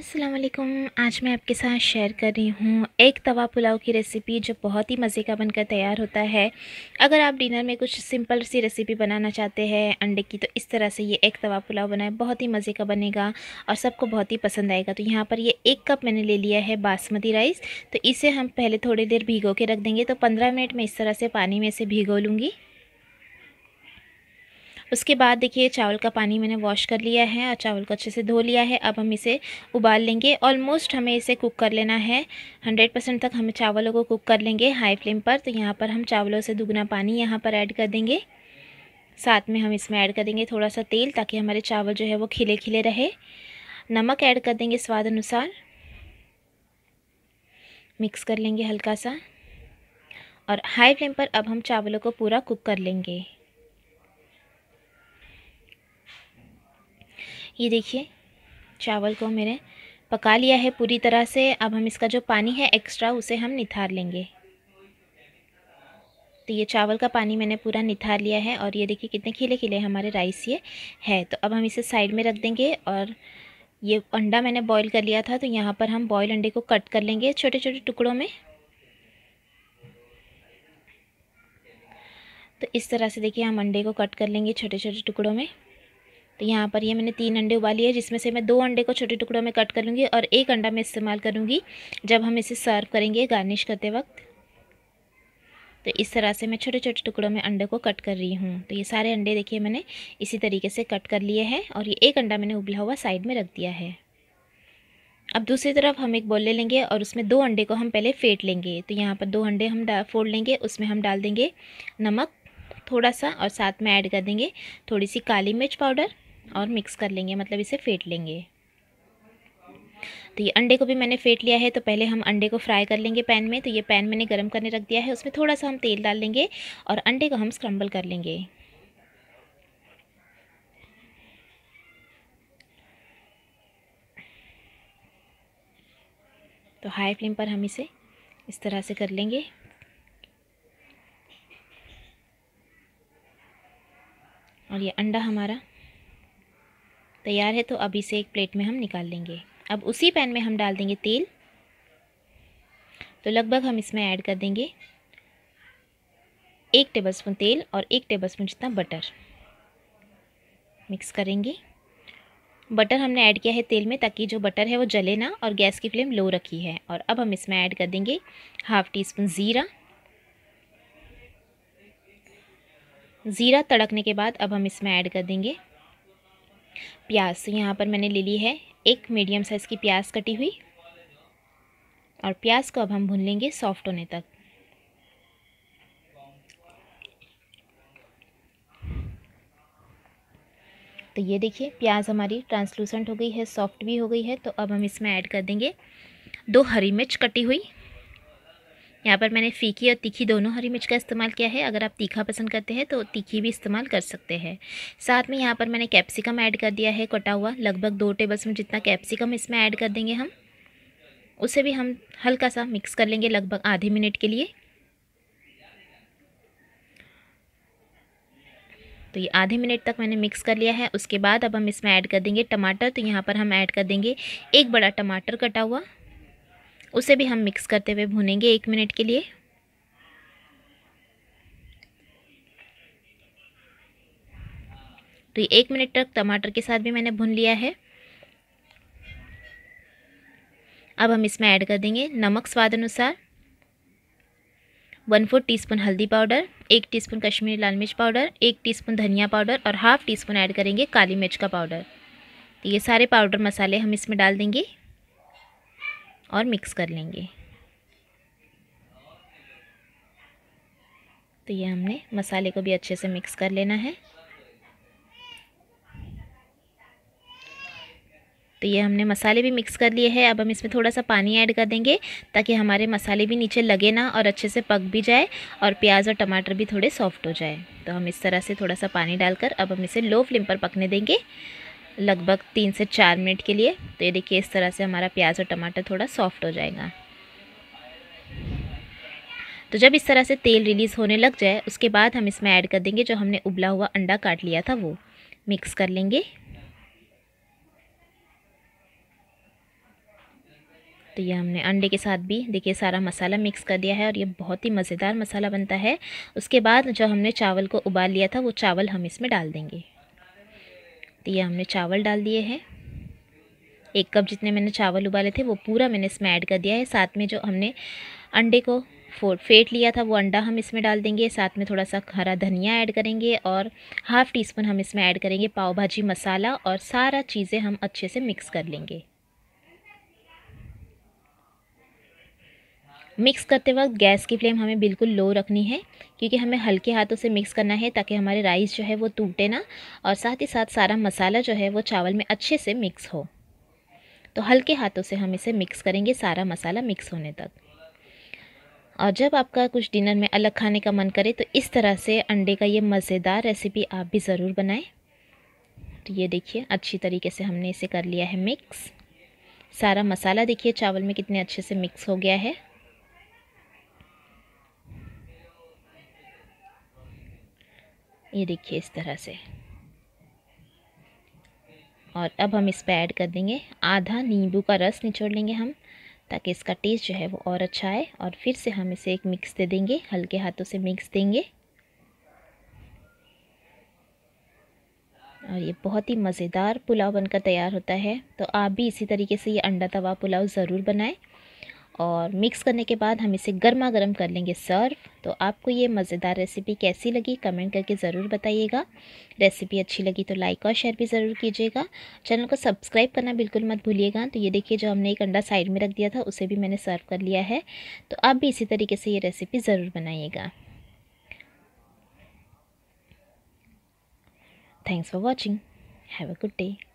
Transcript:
असलम आज मैं आपके साथ शेयर कर रही हूँ एक तवा पुलाव की रेसिपी जो बहुत ही मज़े का बनकर तैयार होता है अगर आप डिनर में कुछ सिंपल सी रेसिपी बनाना चाहते हैं अंडे की तो इस तरह से ये एक तवा पुलाव बनाए बहुत ही मज़े का बनेगा और सबको बहुत ही पसंद आएगा तो यहाँ पर ये एक कप मैंने ले लिया है बासमती राइस तो इसे हम पहले थोड़ी देर भिगो के रख देंगे तो पंद्रह मिनट में इस तरह से पानी में से भिगो लूँगी उसके बाद देखिए चावल का पानी मैंने वॉश कर लिया है और चावल को अच्छे से धो लिया है अब हम इसे उबाल लेंगे ऑलमोस्ट हमें इसे कुक कर लेना है हंड्रेड परसेंट तक हम चावलों को कुक कर लेंगे हाई फ्लेम पर तो यहाँ पर हम चावलों से दुगना पानी यहाँ पर ऐड कर देंगे साथ में हम इसमें ऐड कर देंगे थोड़ा सा तेल ताकि हमारे चावल जो है वो खिले खिले रहे नमक ऐड कर देंगे स्वाद अनुसार मिक्स कर लेंगे हल्का सा और हाई फ्लेम पर अब हम चावलों को पूरा कुक कर लेंगे ये देखिए चावल को मैंने पका लिया है पूरी तरह से अब हम इसका जो पानी है एक्स्ट्रा उसे हम निथार लेंगे तो ये चावल का पानी मैंने पूरा निथार लिया है और ये देखिए कितने खिले खिले हमारे राइस ये है तो अब हम इसे साइड में रख देंगे और ये अंडा मैंने बॉईल कर लिया था तो यहाँ पर हम बॉईल अंडे को कट कर लेंगे छोटे छोटे टुकड़ों में तो इस तरह से देखिए हम अंडे को कट कर लेंगे छोटे छोटे टुकड़ों में तो यहाँ पर ये मैंने तीन अंडे उबाली है जिसमें से मैं दो अंडे को छोटे टुकड़ों में कट कर लूँगी और एक अंडा मैं इस्तेमाल करूँगी जब हम इसे सर्व करेंगे गार्निश करते वक्त तो इस तरह से मैं छोटे छोटे टुकड़ों में अंडे को कट कर रही हूँ तो ये सारे अंडे देखिए मैंने इसी तरीके से कट कर लिए हैं और ये एक अंडा मैंने उबला हुआ साइड में रख दिया है अब दूसरी तरफ हम एक बॉल ले लेंगे और उसमें दो अंडे को हम पहले फेंट लेंगे तो यहाँ पर दो अंडे हम फोड़ लेंगे उसमें हम डाल देंगे नमक थोड़ा सा और साथ में ऐड कर देंगे थोड़ी सी काली मिर्च पाउडर और मिक्स कर लेंगे मतलब इसे फेंट लेंगे तो ये अंडे को भी मैंने फेंट लिया है तो पहले हम अंडे को फ्राई कर लेंगे पैन में तो ये पैन मैंने गर्म करने रख दिया है उसमें थोड़ा सा हम तेल डाल लेंगे और अंडे को हम स्क्रम्बल कर लेंगे तो हाई फ्लेम पर हम इसे इस तरह से कर लेंगे और ये अंडा हमारा तैयार है तो अब इसे एक प्लेट में हम निकाल लेंगे अब उसी पैन में हम डाल देंगे तेल तो लगभग हम इसमें ऐड कर देंगे एक टेबलस्पून तेल और एक टेबलस्पून जितना बटर मिक्स करेंगे बटर हमने ऐड किया है तेल में ताकि जो बटर है वो जले ना और गैस की फ्लेम लो रखी है और अब हम इसमें ऐड कर देंगे हाफ़ टी स्पून ज़ीरा ज़ीरा तड़कने के बाद अब हम इसमें ऐड कर देंगे प्याज तो यहाँ पर मैंने ले ली है एक मीडियम साइज़ की प्याज कटी हुई और प्याज को अब हम भून लेंगे सॉफ्ट होने तक तो ये देखिए प्याज हमारी ट्रांसलूसेंट हो गई है सॉफ्ट भी हो गई है तो अब हम इसमें ऐड कर देंगे दो हरी मिर्च कटी हुई यहाँ पर मैंने फीकी और तीखी दोनों हरी मिर्च का इस्तेमाल किया है अगर आप तीखा पसंद करते हैं तो तीखी भी इस्तेमाल कर सकते हैं साथ में यहाँ पर मैंने कैप्सिकम ऐड कर दिया है कटा हुआ लगभग दो टेबल स्पून जितना कैप्सिकम इसमें ऐड कर देंगे हम उसे भी हम हल्का सा मिक्स कर लेंगे लगभग आधे मिनट के लिए तो ये आधे मिनट तक मैंने मिक्स कर लिया है उसके बाद अब हम इसमें ऐड कर देंगे टमाटर तो यहाँ पर हम ऐड कर देंगे एक बड़ा टमाटर कटा हुआ उसे भी हम मिक्स करते हुए भूनेंगे एक मिनट के लिए तो ये एक मिनट तक टमाटर के साथ भी मैंने भून लिया है अब हम इसमें ऐड कर देंगे नमक स्वाद अनुसार वन फोर टीस्पून हल्दी पाउडर एक टीस्पून कश्मीरी लाल मिर्च पाउडर एक टीस्पून धनिया पाउडर और हाफ़ टी स्पून ऐड करेंगे काली मिर्च का पाउडर तो ये सारे पाउडर मसाले हम इसमें डाल देंगे और मिक्स कर लेंगे तो ये हमने मसाले को भी अच्छे से मिक्स कर लेना है तो ये हमने मसाले भी मिक्स कर लिए हैं अब हम इसमें थोड़ा सा पानी ऐड कर देंगे ताकि हमारे मसाले भी नीचे लगे ना और अच्छे से पक भी जाए और प्याज और टमाटर भी थोड़े सॉफ्ट हो जाए तो हम इस तरह से थोड़ा सा पानी डालकर अब हम इसे लो फ्लेम पर पकने देंगे लगभग तीन से चार मिनट के लिए तो ये देखिए इस तरह से हमारा प्याज और टमाटर थोड़ा सॉफ्ट हो जाएगा तो जब इस तरह से तेल रिलीज़ होने लग जाए उसके बाद हम इसमें ऐड कर देंगे जो हमने उबला हुआ अंडा काट लिया था वो मिक्स कर लेंगे तो ये हमने अंडे के साथ भी देखिए सारा मसाला मिक्स कर दिया है और ये बहुत ही मज़ेदार मसाला बनता है उसके बाद जो हमने चावल को उबाल लिया था वो चावल हम इसमें डाल देंगे तो ये हमने चावल डाल दिए हैं एक कप जितने मैंने चावल उबाले थे वो पूरा मैंने इसमें ऐड कर दिया है साथ में जो हमने अंडे को फोड़ फेंट लिया था वो अंडा हम इसमें डाल देंगे साथ में थोड़ा सा हरा धनिया ऐड करेंगे और हाफ़ टी स्पून हम इसमें ऐड करेंगे पाव भाजी मसाला और सारा चीज़ें हम अच्छे से मिक्स कर लेंगे मिक्स करते वक्त गैस की फ्लेम हमें बिल्कुल लो रखनी है क्योंकि हमें हल्के हाथों से मिक्स करना है ताकि हमारे राइस जो है वो टूटे ना और साथ ही साथ सारा मसाला जो है वो चावल में अच्छे से मिक्स हो तो हल्के हाथों से हम इसे मिक्स करेंगे सारा मसाला मिक्स होने तक और जब आपका कुछ डिनर में अलग खाने का मन करे तो इस तरह से अंडे का ये मज़ेदार रेसिपी आप भी ज़रूर बनाएं तो ये देखिए अच्छी तरीके से हमने इसे कर लिया है मिक्स सारा मसाला देखिए चावल में कितने अच्छे से मिक्स हो गया है ये देखिए इस तरह से और अब हम इस पर ऐड कर देंगे आधा नींबू का रस निचोड़ लेंगे हम ताकि इसका टेस्ट जो है वो और अच्छा आए और फिर से हम इसे एक मिक्स दे देंगे हल्के हाथों से मिक्स देंगे और ये बहुत ही मज़ेदार पुलाव बनकर तैयार होता है तो आप भी इसी तरीके से ये अंडा तवा पुलाव ज़रूर बनाएं और मिक्स करने के बाद हम इसे गर्मा गर्म कर लेंगे सर्व तो आपको ये मज़ेदार रेसिपी कैसी लगी कमेंट करके ज़रूर बताइएगा रेसिपी अच्छी लगी तो लाइक और शेयर भी ज़रूर कीजिएगा चैनल को सब्सक्राइब करना बिल्कुल मत भूलिएगा तो ये देखिए जो हमने एक अंडा साइड में रख दिया था उसे भी मैंने सर्व कर लिया है तो आप भी इसी तरीके से ये रेसिपी ज़रूर बनाइएगा thanks for watching have a good day